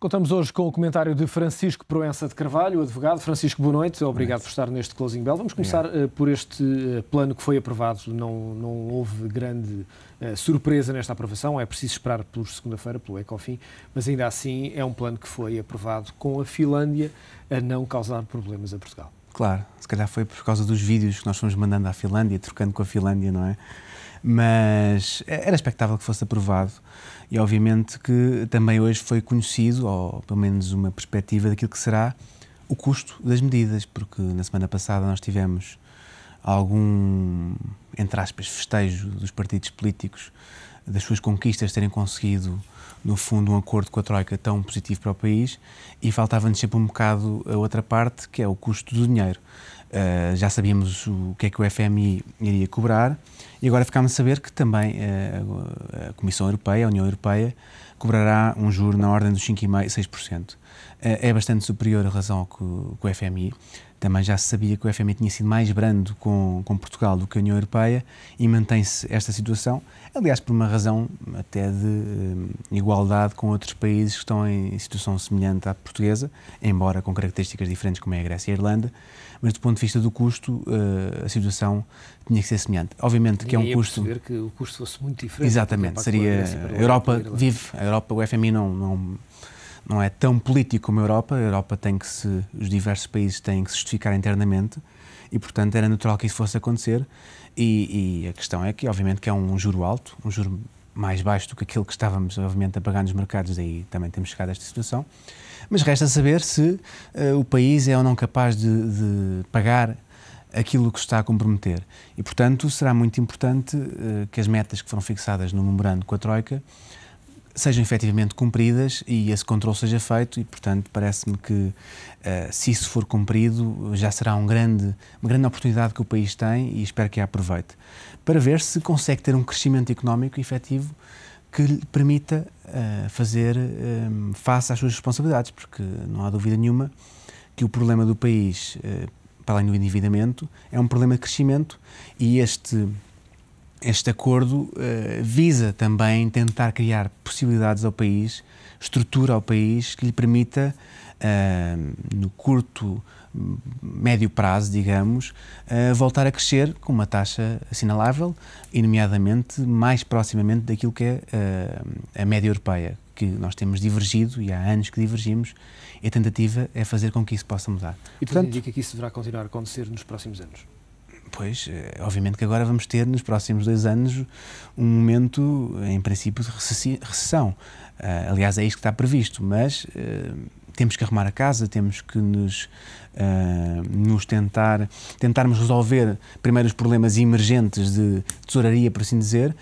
Contamos hoje com o comentário de Francisco Proença de Carvalho, advogado. Francisco, boa noite. Obrigado por estar neste Closing Bell. Vamos começar uh, por este uh, plano que foi aprovado. Não, não houve grande uh, surpresa nesta aprovação. É preciso esperar por segunda-feira, pelo Ecofin. Mas ainda assim, é um plano que foi aprovado com a Finlândia a não causar problemas a Portugal. Claro. Se calhar foi por causa dos vídeos que nós fomos mandando à Finlândia, trocando com a Finlândia, não é? mas era expectável que fosse aprovado. E obviamente que também hoje foi conhecido, ou pelo menos uma perspectiva daquilo que será o custo das medidas, porque na semana passada nós tivemos algum, entre aspas, festejo dos partidos políticos, das suas conquistas terem conseguido, no fundo, um acordo com a Troika tão positivo para o país, e faltava-nos sempre um bocado a outra parte, que é o custo do dinheiro. Uh, já sabíamos o, que é que o FMI iria cobrar e agora ficámos a saber que também uh, a Comissão Europeia, a União Europeia, cobrará um juro na ordem dos 5,5%, 6%. Eh, é bastante superior a razão que o FMI. Também já se sabia que o FMI tinha sido mais brando com, com Portugal do que a União Europeia e mantém-se esta situação, aliás, por uma razão até de eh, igualdade com outros países que estão em situação semelhante à portuguesa, embora com características diferentes, como é a Grécia e a Irlanda, mas do ponto de vista do custo, eh, a situação tinha que ser semelhante. Obviamente que é um custo. perceber que o custo fosse muito diferente. Exatamente, seria. A Europa, a Europa vive, a Europa, o FMI não, não não é tão político como a Europa. A Europa tem que se, os diversos países têm que se justificar internamente e, portanto, era natural que isso fosse acontecer. E, e a questão é que, obviamente, que é um juro alto, um juro mais baixo do que aquilo que estávamos, obviamente, a pagar nos mercados, daí também temos chegado a esta situação. Mas resta saber se uh, o país é ou não capaz de, de, pagar aquilo que está a comprometer. E, portanto, será muito importante uh, que as metas que foram fixadas no memorando com a Troika sejam efetivamente cumpridas e esse controle seja feito e, portanto, parece-me que uh, se isso for cumprido já será um grande, uma grande oportunidade que o país tem e espero que a aproveite para ver se consegue ter um crescimento económico efetivo que lhe permita uh, fazer um, eh, face às suas responsabilidades, porque não há dúvida nenhuma que o problema do país, uh, para além do endividamento, é um problema de crescimento e este este acordo uh, visa também tentar criar possibilidades ao país, estrutura ao país que lhe permita, uh, no curto, hum, médio prazo, digamos, uh, voltar a crescer com uma taxa assinalável e, nomeadamente, mais proximamente daquilo que é a média europeia, que nós temos divergido e há anos que divergimos, e a tentativa é fazer com que isso possa mudar. E Portanto, indica que isso deverá continuar a acontecer nos próximos anos? Pois, eh, obviamente que agora vamos ter nos próximos dois anos um momento, em princípio, de recessão. Uh, aliás, é isto que está previsto, mas uh, temos que arrumar a casa, temos que nos, uh, nos tentar, tentarmos resolver primeiro os problemas emergentes de tesouraria, por assim dizer,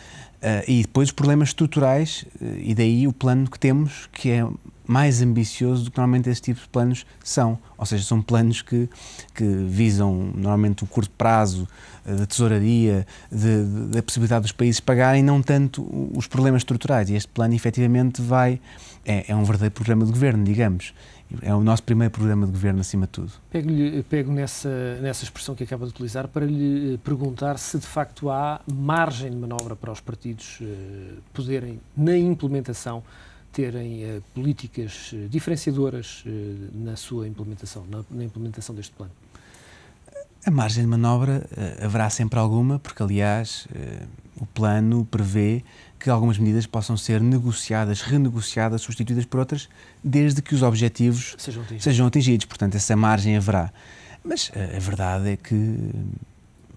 e depois os problemas estruturais, e daí o plano que temos, que é mais ambicioso do que normalmente esse tipo de planos são. Ou seja, são planos que, que visam normalmente o curto prazo eh, da tesouraria, de, de, da possibilidade dos países pagarem, não tanto os problemas estruturais. E este plano efetivamente vai. É, é um verdadeiro programa de governo, digamos. É o nosso primeiro programa de governo, acima de tudo. Pego, pego nessa, nessa expressão que acaba de utilizar para lhe eh, perguntar se de facto há margem de manobra para os partidos eh, poderem, na implementação, terem eh, políticas eh, diferenciadoras eh, na sua implementação, na, na implementação deste plano? A margem de manobra uh, haverá sempre alguma, porque, aliás, uh, o plano prevê que algumas medidas possam ser negociadas, renegociadas, substituídas por outras, desde que os objetivos sejam atingidos. Sejam atingidos. Portanto, essa margem haverá. Mas uh, a verdade é que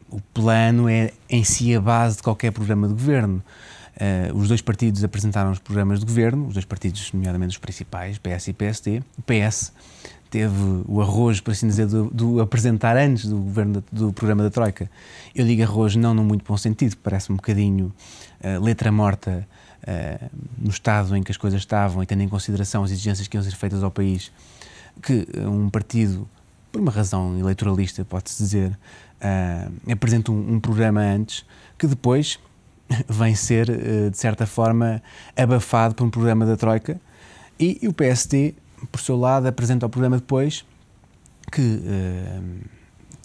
o plano é em si a base de qualquer programa de governo. Uh, os dois partidos apresentaram os programas de governo, os dois partidos, nomeadamente os principais, PS e PSD. O PS teve o arroz, por assim dizer, do, apresentar antes do, governo, do programa da Troika. Eu digo arroz não num muito bom sentido, parece um bocadinho uh, letra morta uh, no estado em que as coisas estavam e tendo em consideração as exigências que iam ser feitas ao país, que um partido, por uma razão eleitoralista, pode-se dizer, apresenta um, um programa antes que depois vem ser, eh, de certa forma, abafado por um programa da Troika. E o PSD, por seu lado, apresenta o programa depois que, eh,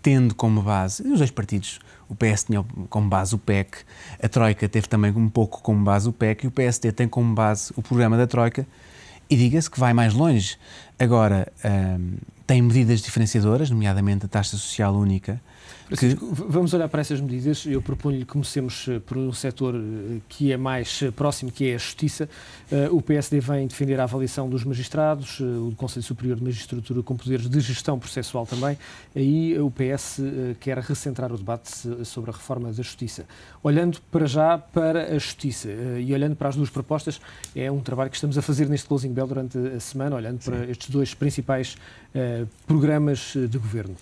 tendo como base, os dois partidos, o PS tinha como base o PEC, a Troika teve também um pouco como base o PEC e o PSD tem como base o programa da Troika. E diga-se que vai mais longe. Agora, eh, tem medidas diferenciadoras, nomeadamente a taxa social única, que... Vamos olhar para essas medidas. Eu proponho-lhe que comecemos eh, por um setor eh, que é mais eh, próximo, que é a Justiça. O PSD vem defender a avaliação dos magistrados, o Conselho Superior de Magistratura com poderes de gestão processual também. Aí o PS quer recentrar o debate sobre a reforma da Justiça. Olhando para já para a Justiça e olhando para as duas propostas, é um trabalho que estamos a fazer neste Closing Bell durante a semana, olhando para estes dois principais programas de governo.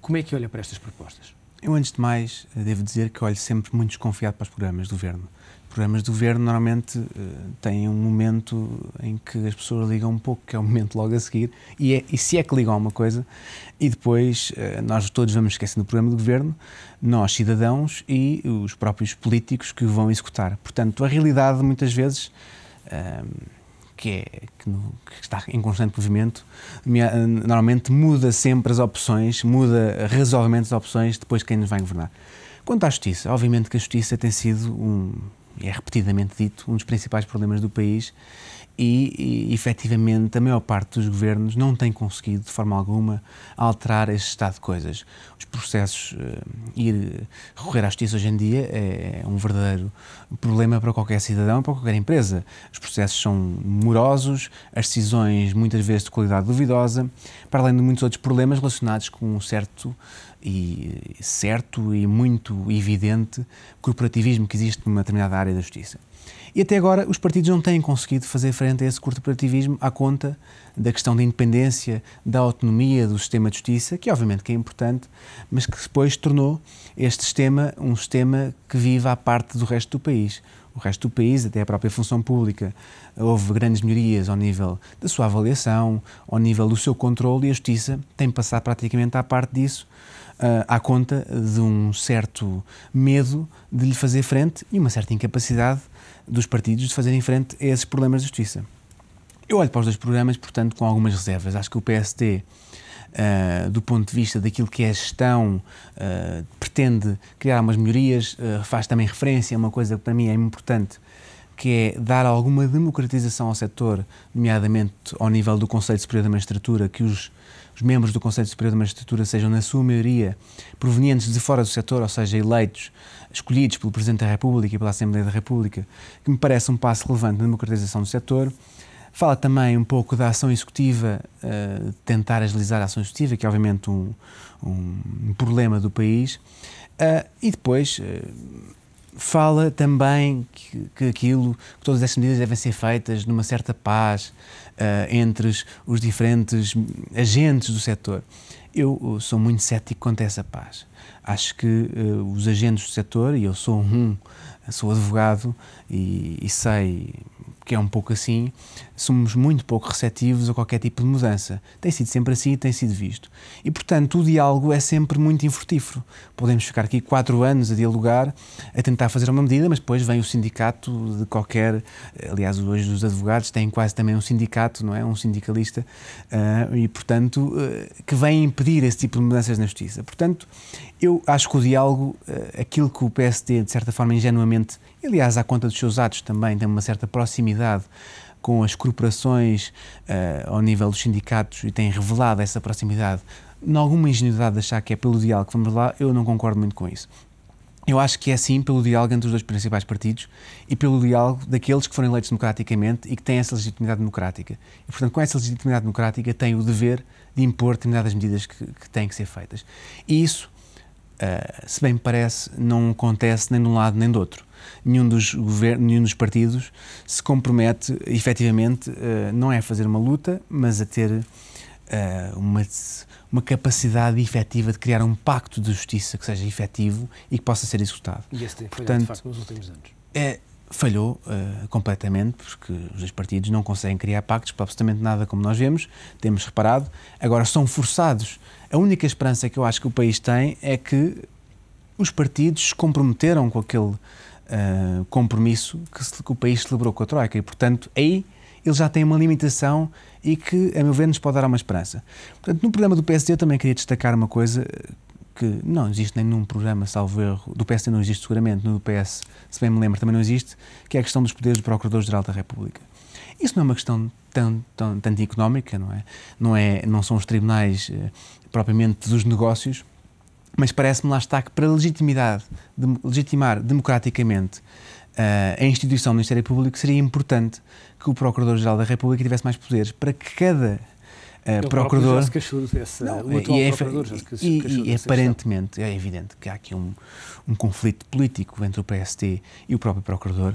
Como é que olha para estas propostas? Eu, antes de mais, devo dizer que olho sempre muito desconfiado para os programas do governo. programas do governo normalmente eh, têm um momento em que as pessoas ligam um pouco, que é o momento logo a seguir, e, é, e se é que ligam a uma coisa, e depois eh, nós todos vamos esquecendo o programa do governo, nós cidadãos e os próprios políticos que o vão executar. Portanto, a realidade muitas vezes. Eh, que, é, que, no, que está em constante movimento, normalmente muda sempre as opções, muda razoavelmente as opções depois de quem nos vai governar. Quanto à justiça, obviamente que a justiça tem sido um, é repetidamente dito, um dos principais problemas do país e, e efetivamente a maior parte dos governos não tem conseguido de forma alguma alterar esse estado de coisas. Os processos, uh, ir recorrer à justiça hoje em dia é, é um verdadeiro problema para qualquer cidadão, para qualquer empresa. Os processos são morosos, as decisões muitas vezes de qualidade duvidosa, para além de muitos outros problemas relacionados com um certo e certo e muito evidente corporativismo que existe numa determinada área da justiça. E até agora os partidos não têm conseguido fazer frente a esse corporativismo à conta da questão da independência, da autonomia do sistema de justiça, que obviamente que é importante, mas que depois tornou este sistema um sistema que vive à parte do resto do país. O resto do país, até a própria função pública, houve grandes melhorias ao nível da sua avaliação, ao nível do seu controle e a justiça tem passado praticamente à parte disso, ah, à conta de um certo medo de lhe fazer frente e uma certa incapacidade dos partidos de fazerem frente a esses problemas de justiça. Eu olho para os dois programas, portanto, com algumas reservas. Acho que o PST, uh, ah, do ponto de vista daquilo que é gestão, uh, pretende criar umas melhorias, uh, faz também referência a uma coisa que para mim é importante, que é dar alguma democratização ao setor, nomeadamente ao nível do Conselho Superior da Magistratura, que os os membros do Conselho Superior da Magistratura sejam, na sua maioria, provenientes de fora do setor, ou seja, eleitos, escolhidos pelo Presidente da República e pela Assembleia da República, que me parece um passo relevante na democratização do setor. Fala também um pouco da ação executiva, uh, tentar agilizar a ação executiva, que é obviamente um, um problema do país. Uh, e depois, uh, fala também que, que, aquilo, que todas essas medidas devem ser feitas numa certa paz uh, entre os diferentes agentes do setor. Eu sou muito cético quanto a essa paz. Acho que uh, os agentes do setor, e eu sou um, sou advogado e, e sei porque é um pouco assim, somos muito pouco receptivos a qualquer tipo de mudança. Tem sido sempre assim e tem sido visto. E, portanto, o diálogo é sempre muito infrutífero. Podemos ficar aqui quatro anos a dialogar, a tentar fazer uma medida, mas depois vem o sindicato de qualquer. Aliás, hoje os advogados têm quase também um sindicato, não é? Um sindicalista, uh, e, portanto, uh, que vem impedir esse tipo de mudanças na justiça. Portanto, eu acho que o diálogo, uh, aquilo que o PSD, de certa forma, ingenuamente aliás, à conta dos seus atos também tem uma certa proximidade com as corporações uh, ao nível dos sindicatos e tem revelado essa proximidade, em alguma ingenuidade de achar que é pelo diálogo que vamos lá, eu não concordo muito com isso. Eu acho que é sim pelo diálogo entre os dois principais partidos e pelo diálogo daqueles que foram eleitos democraticamente e que têm essa legitimidade democrática. E, portanto, com essa legitimidade democrática, têm o dever de impor determinadas medidas que, que têm que ser feitas. E isso, uh, se bem me parece, não acontece nem de um lado nem do outro nenhum dos, governos, nenhum dos partidos se compromete efetivamente, eh, não é a fazer uma luta, mas a ter eh, uma, uma capacidade efetiva de criar um pacto de justiça que seja efetivo e que possa ser executado. E esse tem Portanto, falhado, de facto, nos últimos anos. É, falhou uh, completamente, porque os dois partidos não conseguem criar pactos para absolutamente nada, como nós vemos, temos reparado. Agora são forçados. A única esperança que eu acho que o país tem é que os partidos se comprometeram com aquele ah, compromisso que, se, que, o país celebrou com a Troika e, portanto, aí ele já tem uma limitação e que, a meu ver, nos pode dar uma esperança. Portanto, no programa do PSD eu também queria destacar uma coisa ah, que não existe nem num programa, salvo erro, do PSD não existe seguramente, no do PS, se bem me lembro, também não existe, que é a questão dos poderes do Procurador-Geral da República. Isso não é uma questão tão, tão, tanto económica, não é? Não, é, não são os tribunais eh, propriamente dos negócios, mas parece-me lá está que para legitimidade, de, legitimar democraticamente uh, a instituição do Ministério Público, seria importante que o Procurador-Geral da República tivesse mais poderes para que cada uh, procurador. Já se não, o atual e é, procurador já se e, e, e aparentemente questão. é evidente que há aqui um, um, conflito político entre o PST e o próprio procurador.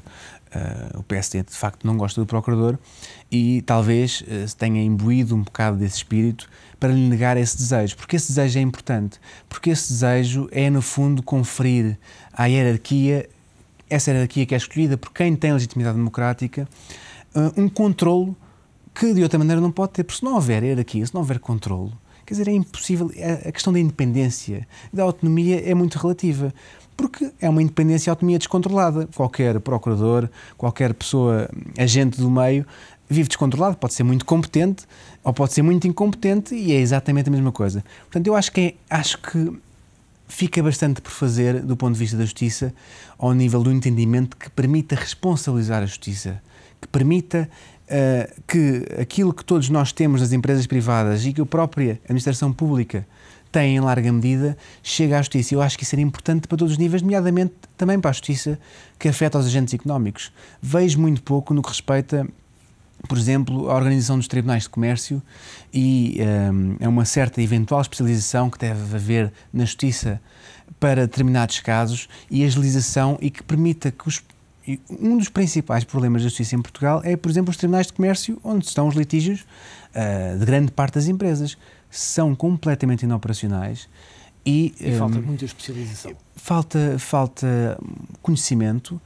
Uh, o PST de facto não gosta do procurador e talvez uh, tenha imbuído um bocado desse espírito para lhe negar esse desejo, porque esse desejo é importante, porque esse desejo é no fundo conferir à hierarquia essa hierarquia que é escolhida por quem tem legitimidade democrática um controlo que de outra maneira não pode ter, porque se não houver hierarquia, se não houver controle, quer dizer, é impossível. É, a questão da independência, da autonomia é muito relativa porque é uma independência e autonomia descontrolada. Qualquer procurador, qualquer pessoa, agente do meio, vive descontrolado, pode ser muito competente ou pode ser muito incompetente e é exatamente a mesma coisa. Portanto, eu acho que, é, acho que fica bastante por fazer do ponto de vista da justiça ao nível do entendimento que permita responsabilizar a justiça, que permita eh, que aquilo que todos nós temos nas empresas privadas e que a própria administração pública tem em larga medida, chega à justiça. Eu acho que isso era importante para todos os níveis, nomeadamente também para a justiça que afeta os agentes económicos. Vejo muito pouco no que respeita por exemplo, a organização dos tribunais de comércio e um, eh, é uma certa eventual especialização que deve haver na justiça para determinados casos e agilização e que permita que os, e um dos principais problemas da justiça em Portugal é, por exemplo, os tribunais de comércio, onde estão os litígios uh, de grande parte das empresas. São completamente inoperacionais e. e falta ah, muita especialização. Falta, falta conhecimento,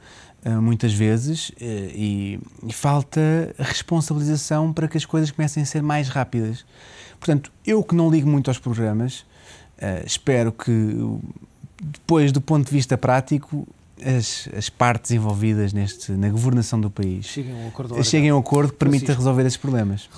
uh, muitas vezes, uh, e, e falta responsabilização para que as coisas comecem a ser mais rápidas. Portanto, eu que não ligo muito aos programas, espero que depois do ponto de vista prático, as, as partes envolvidas neste, na governação do país cheguem a um acordo, a um acordo que permita resolver esses problemas.